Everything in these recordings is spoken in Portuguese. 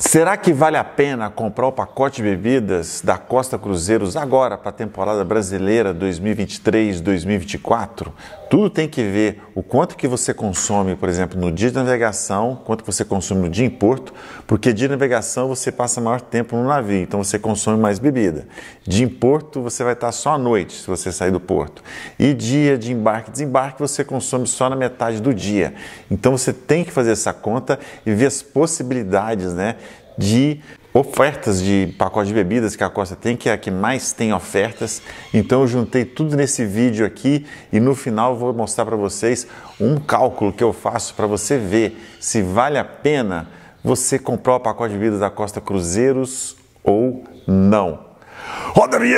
Será que vale a pena comprar o pacote de bebidas da Costa Cruzeiros agora para a temporada brasileira 2023-2024? Tudo tem que ver o quanto que você consome, por exemplo, no dia de navegação, quanto você consome no dia em porto, porque dia de navegação você passa maior tempo no navio, então você consome mais bebida. De em porto você vai estar só à noite se você sair do porto. E dia de embarque e desembarque você consome só na metade do dia. Então você tem que fazer essa conta e ver as possibilidades, né? de ofertas de pacote de bebidas que a Costa tem, que é a que mais tem ofertas. Então eu juntei tudo nesse vídeo aqui e no final vou mostrar para vocês um cálculo que eu faço para você ver se vale a pena você comprar o pacote de bebidas da Costa Cruzeiros ou não. Roda -me!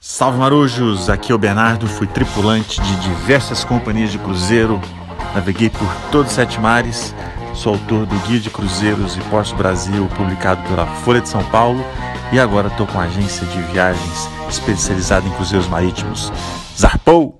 Salve marujos, aqui é o Bernardo, fui tripulante de diversas companhias de cruzeiro, naveguei por todos os sete mares Sou autor do Guia de Cruzeiros e Portos Brasil, publicado pela Folha de São Paulo, e agora estou com a agência de viagens especializada em cruzeiros marítimos. Zarpou!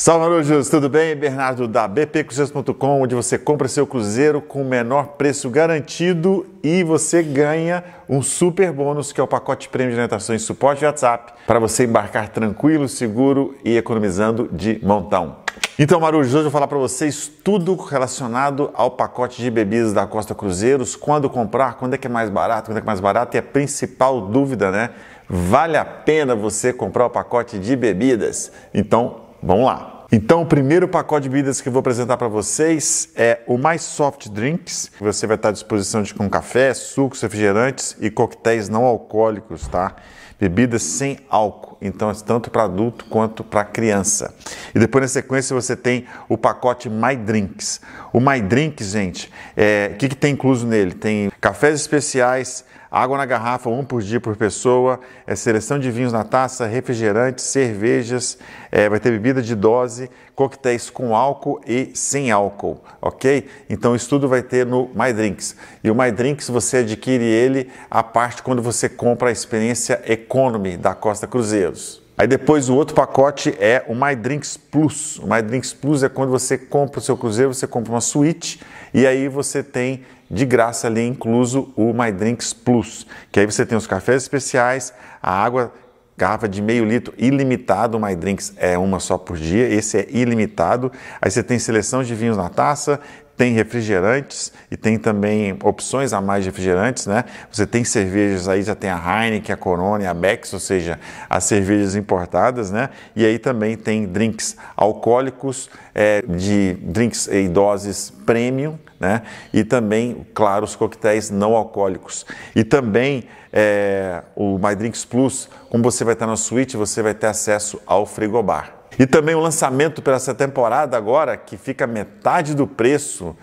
Salve marujos, tudo bem? Bernardo da bpcruzeiros.com, onde você compra seu cruzeiro com o menor preço garantido e você ganha um super bônus que é o pacote prêmio de orientações suporte WhatsApp para você embarcar tranquilo, seguro e economizando de montão. Então, Marujos, hoje eu vou falar para vocês tudo relacionado ao pacote de bebidas da Costa Cruzeiros, quando comprar, quando é que é mais barato, quando é que é mais barato, e a principal dúvida, né? Vale a pena você comprar o pacote de bebidas? Então, Vamos lá. Então, o primeiro pacote de bebidas que eu vou apresentar para vocês é o Mais Soft Drinks. Você vai estar à disposição de com café, sucos, refrigerantes e coquetéis não alcoólicos, tá? Bebidas sem álcool. Então, é tanto para adulto quanto para criança. E depois, na sequência, você tem o pacote My Drinks. O My Drinks, gente, é, o é... que, que tem incluso nele? Tem cafés especiais, água na garrafa, um por dia por pessoa, é, seleção de vinhos na taça, refrigerantes, cervejas, é, vai ter bebida de dose, coquetéis com álcool e sem álcool, ok? Então isso tudo vai ter no My Drinks. E o My Drinks você adquire ele a parte quando você compra a experiência Economy da Costa Cruzeiros. Aí depois o outro pacote é o My Drinks Plus. O My Drinks Plus é quando você compra o seu cruzeiro, você compra uma suíte e aí você tem de graça ali incluso o My Drinks Plus, que aí você tem os cafés especiais, a água garrafa de meio litro ilimitado, o My Drinks é uma só por dia, esse é ilimitado. Aí você tem seleção de vinhos na taça, tem refrigerantes e tem também opções a mais de refrigerantes, né? Você tem cervejas aí, já tem a Heineken, a Corona, a Beck's, ou seja, as cervejas importadas, né? E aí também tem drinks alcoólicos, é, de drinks e doses premium, né? E também, claro, os coquetéis não alcoólicos. E também é, o My Drinks Plus, como você vai estar na suíte, você vai ter acesso ao frigobar. E também o lançamento para essa temporada agora, que fica metade do preço.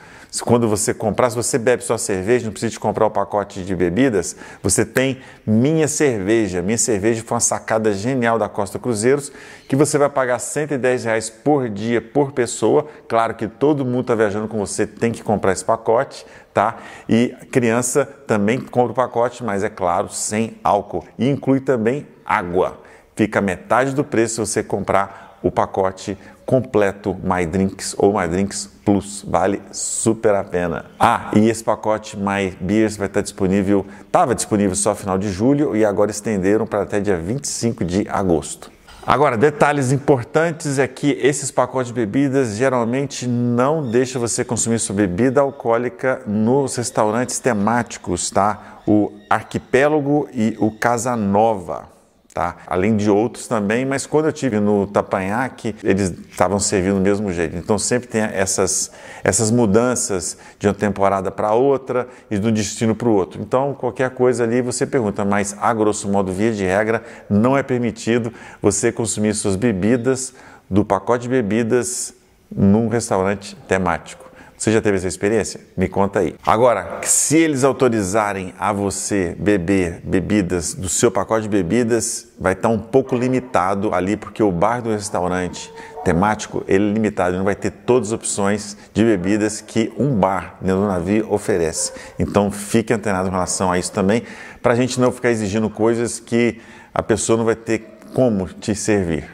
Quando você comprar, se você bebe só cerveja, não precisa de comprar o pacote de bebidas, você tem Minha Cerveja. Minha Cerveja foi uma sacada genial da Costa Cruzeiros, que você vai pagar 110 reais por dia, por pessoa. Claro que todo mundo está viajando com você, tem que comprar esse pacote, tá? E criança também compra o pacote, mas é claro, sem álcool. E inclui também água. Fica metade do preço se você comprar o pacote completo My Drinks ou My Drinks Plus. Vale super a pena. Ah, e esse pacote My Beers vai estar disponível, estava disponível só final de julho e agora estenderam para até dia 25 de agosto. Agora, detalhes importantes é que esses pacotes de bebidas geralmente não deixam você consumir sua bebida alcoólica nos restaurantes temáticos, tá? O Arquipélago e o Casanova. Tá? Além de outros também, mas quando eu tive no Tapanhaque, eles estavam servindo do mesmo jeito. Então sempre tem essas, essas mudanças de uma temporada para outra e de um destino para o outro. Então qualquer coisa ali você pergunta, mas a grosso modo, via de regra, não é permitido você consumir suas bebidas do pacote de bebidas num restaurante temático. Você já teve essa experiência? Me conta aí. Agora, se eles autorizarem a você beber bebidas do seu pacote de bebidas, vai estar tá um pouco limitado ali, porque o bar do restaurante temático ele é limitado, não vai ter todas as opções de bebidas que um bar dentro do navio oferece. Então fique antenado em relação a isso também, para a gente não ficar exigindo coisas que a pessoa não vai ter como te servir.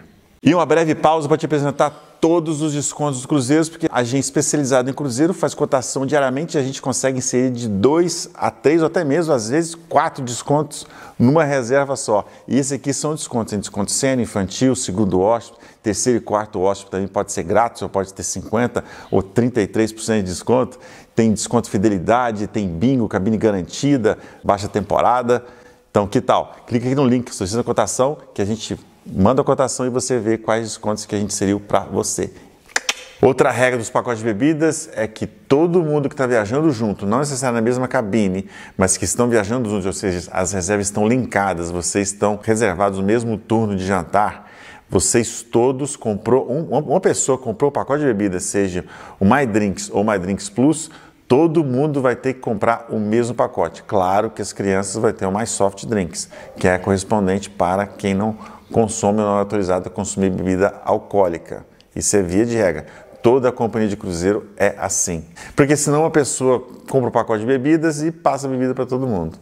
E uma breve pausa para te apresentar todos os descontos dos cruzeiros, porque a gente especializado em cruzeiro faz cotação diariamente e a gente consegue inserir de dois a três, ou até mesmo, às vezes, quatro descontos numa reserva só. E esses aqui são descontos, tem desconto sênior, infantil, segundo hóspede, terceiro e quarto hóspede também pode ser grátis, ou pode ter 50% ou 33% de desconto. Tem desconto fidelidade, tem bingo, cabine garantida, baixa temporada. Então, que tal? Clica aqui no link, solicita a cotação, que a gente Manda a cotação e você vê quais descontos que a gente inseriu para você. Outra regra dos pacotes de bebidas é que todo mundo que está viajando junto, não necessariamente na mesma cabine, mas que estão viajando juntos, ou seja, as reservas estão linkadas, vocês estão reservados no mesmo turno de jantar, vocês todos comprou, um, uma pessoa comprou o pacote de bebidas, seja o My Drinks ou My Drinks Plus, todo mundo vai ter que comprar o mesmo pacote. Claro que as crianças vão ter o mais soft drinks, que é correspondente para quem não consome ou não é autorizado a consumir bebida alcoólica. Isso é via de regra. Toda a companhia de cruzeiro é assim. Porque senão a pessoa compra o um pacote de bebidas e passa a bebida para todo mundo.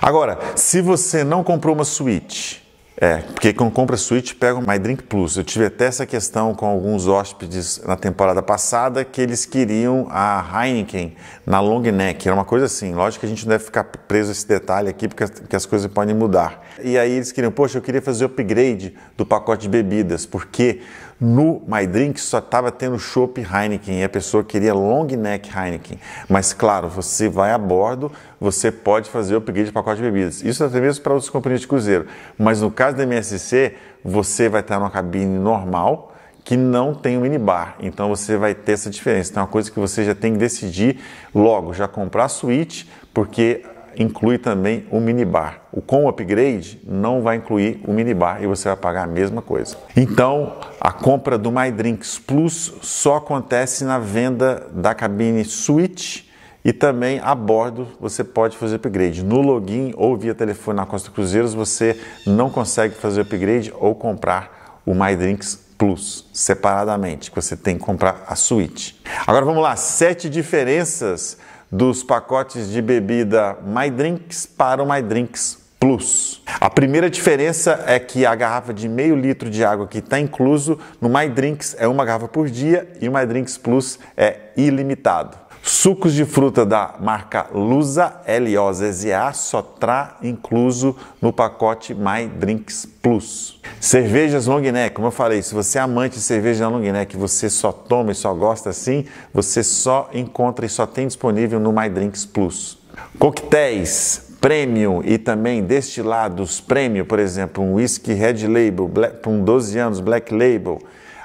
Agora, se você não comprou uma suíte, é, porque quando compra suíte, pega o My Drink Plus. Eu tive até essa questão com alguns hóspedes na temporada passada que eles queriam a Heineken na long neck. Era uma coisa assim. Lógico que a gente não deve ficar preso a esse detalhe aqui, porque as coisas podem mudar. E aí eles queriam, poxa, eu queria fazer o upgrade do pacote de bebidas, porque no My Drink só estava tendo chopp Heineken e a pessoa queria long neck Heineken. Mas claro, você vai a bordo, você pode fazer o upgrade de pacote de bebidas. Isso até mesmo para outros companhias de cruzeiro. Mas no caso da MSC, você vai estar numa cabine normal que não tem um minibar. Então você vai ter essa diferença. Então é uma coisa que você já tem que decidir logo, já comprar a suíte, porque inclui também o minibar. O com upgrade não vai incluir o minibar e você vai pagar a mesma coisa. Então, a compra do My Drinks Plus só acontece na venda da cabine Suite e também a bordo você pode fazer upgrade. No login ou via telefone na Costa Cruzeiros você não consegue fazer upgrade ou comprar o My Drinks Plus separadamente, que você tem que comprar a suíte. Agora vamos lá, sete diferenças dos pacotes de bebida MyDrinks para o MyDrinks Plus. A primeira diferença é que a garrafa de meio litro de água que está incluso no MyDrinks é uma garrafa por dia e o MyDrinks Plus é ilimitado. Sucos de fruta da marca Lusa a só traz tá incluso no pacote My Drinks Plus. Cervejas long neck, como eu falei, se você é amante de cerveja long neck, você só toma e só gosta assim, você só encontra e só tem disponível no My Drinks Plus. Coquetéis, premium e também destilados premium, por exemplo, um whisky Red Label, um 12 anos Black Label,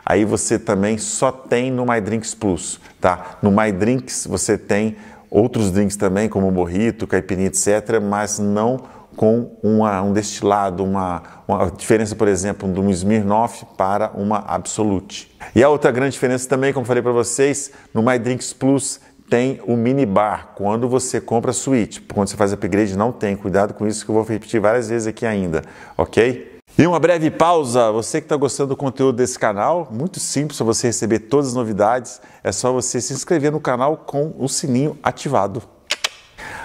aí você também só tem no My Drinks Plus, tá? No My Drinks você tem outros drinks também, como morrito, caipirinha, etc., mas não com uma, um destilado, uma, uma diferença, por exemplo, de um Smirnoff para uma Absolute. E a outra grande diferença também, como falei para vocês, no My Drinks Plus tem o minibar quando você compra a suíte. Quando você faz upgrade, não tem. Cuidado com isso que eu vou repetir várias vezes aqui ainda, ok? E uma breve pausa, você que está gostando do conteúdo desse canal, muito simples para você receber todas as novidades, é só você se inscrever no canal com o sininho ativado.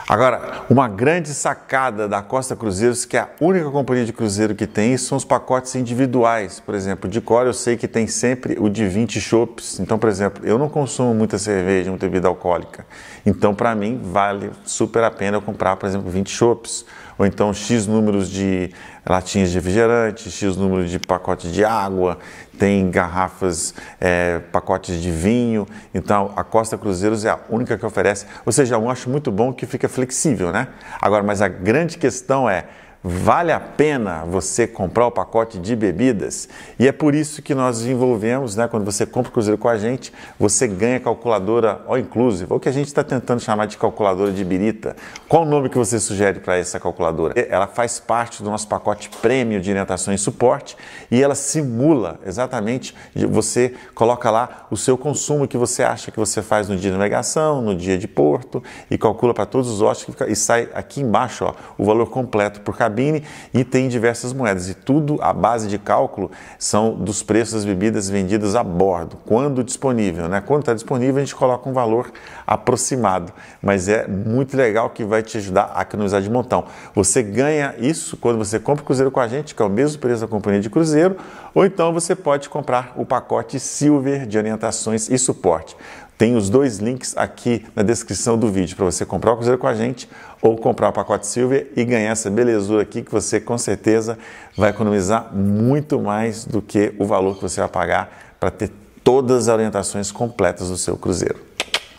Agora, uma grande sacada da Costa Cruzeiros, que é a única companhia de cruzeiro que tem, são os pacotes individuais. Por exemplo, de cor eu sei que tem sempre o de 20 chopps. Então, por exemplo, eu não consumo muita cerveja, muita bebida alcoólica. Então, para mim, vale super a pena eu comprar, por exemplo, 20 chopps ou então X números de latinhas de refrigerante, X número de pacotes de água, tem garrafas, é, pacotes de vinho. Então, a Costa Cruzeiros é a única que oferece. Ou seja, eu acho muito bom que fica flexível, né? Agora, mas a grande questão é vale a pena você comprar o pacote de bebidas. E é por isso que nós desenvolvemos, né, quando você compra o Cruzeiro com a gente, você ganha calculadora all inclusive, ou que a gente está tentando chamar de calculadora de birita. Qual o nome que você sugere para essa calculadora? Ela faz parte do nosso pacote prêmio de orientação e suporte e ela simula exatamente, você coloca lá o seu consumo que você acha que você faz no dia de navegação, no dia de porto e calcula para todos os hóspedes e sai aqui embaixo ó, o valor completo por cabeça cabine e tem diversas moedas. E tudo a base de cálculo são dos preços das bebidas vendidas a bordo, quando disponível. Né? Quando está disponível, a gente coloca um valor aproximado, mas é muito legal que vai te ajudar a economizar de montão. Você ganha isso quando você compra o cruzeiro com a gente, que é o mesmo preço da companhia de cruzeiro, ou então você pode comprar o pacote Silver de orientações e suporte. Tem os dois links aqui na descrição do vídeo para você comprar o Cruzeiro com a gente ou comprar o pacote Silvia e ganhar essa belezura aqui que você com certeza vai economizar muito mais do que o valor que você vai pagar para ter todas as orientações completas do seu Cruzeiro.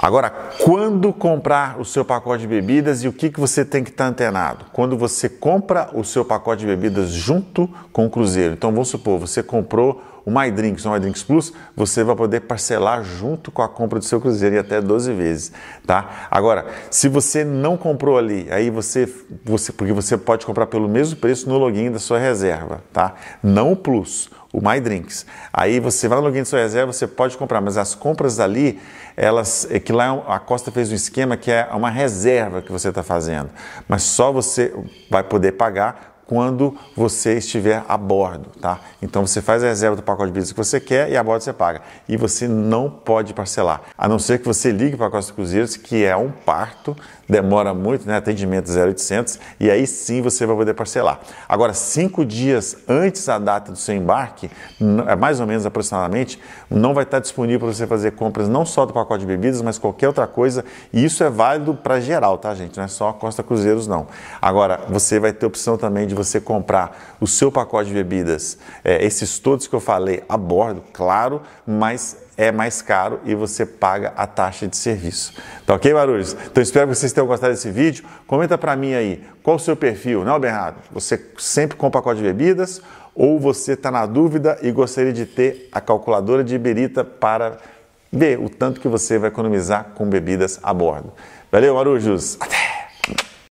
Agora, quando comprar o seu pacote de bebidas e o que, que você tem que estar tá antenado? Quando você compra o seu pacote de bebidas junto com o cruzeiro. Então, vamos supor, você comprou o My Drinks, o My Drinks Plus, você vai poder parcelar junto com a compra do seu cruzeiro e até 12 vezes, tá? Agora, se você não comprou ali, aí você, você porque você pode comprar pelo mesmo preço no login da sua reserva, tá? Não o Plus o My Drinks. Aí você vai no login de sua reserva, você pode comprar, mas as compras ali, elas, é que lá é a Costa fez um esquema que é uma reserva que você está fazendo, mas só você vai poder pagar quando você estiver a bordo, tá? Então você faz a reserva do pacote de bebidas que você quer e a bordo você paga. E você não pode parcelar, a não ser que você ligue para a Costa Cruzeiros, que é um parto, demora muito, né? Atendimento 0800 e aí sim você vai poder parcelar. Agora, cinco dias antes da data do seu embarque, é mais ou menos aproximadamente, não vai estar disponível para você fazer compras não só do pacote de bebidas, mas qualquer outra coisa. E isso é válido para geral, tá, gente? Não é só Costa Cruzeiros, não. Agora, você vai ter opção também de você comprar o seu pacote de bebidas, é, esses todos que eu falei a bordo, claro, mas é mais caro e você paga a taxa de serviço. Tá ok, Barulhos? Então espero que vocês tenham gostado desse vídeo. Comenta para mim aí, qual o seu perfil, não, Bernardo? Você sempre com pacote de bebidas ou você está na dúvida e gostaria de ter a calculadora de Iberita para ver o tanto que você vai economizar com bebidas a bordo? Valeu, Marujos! Até!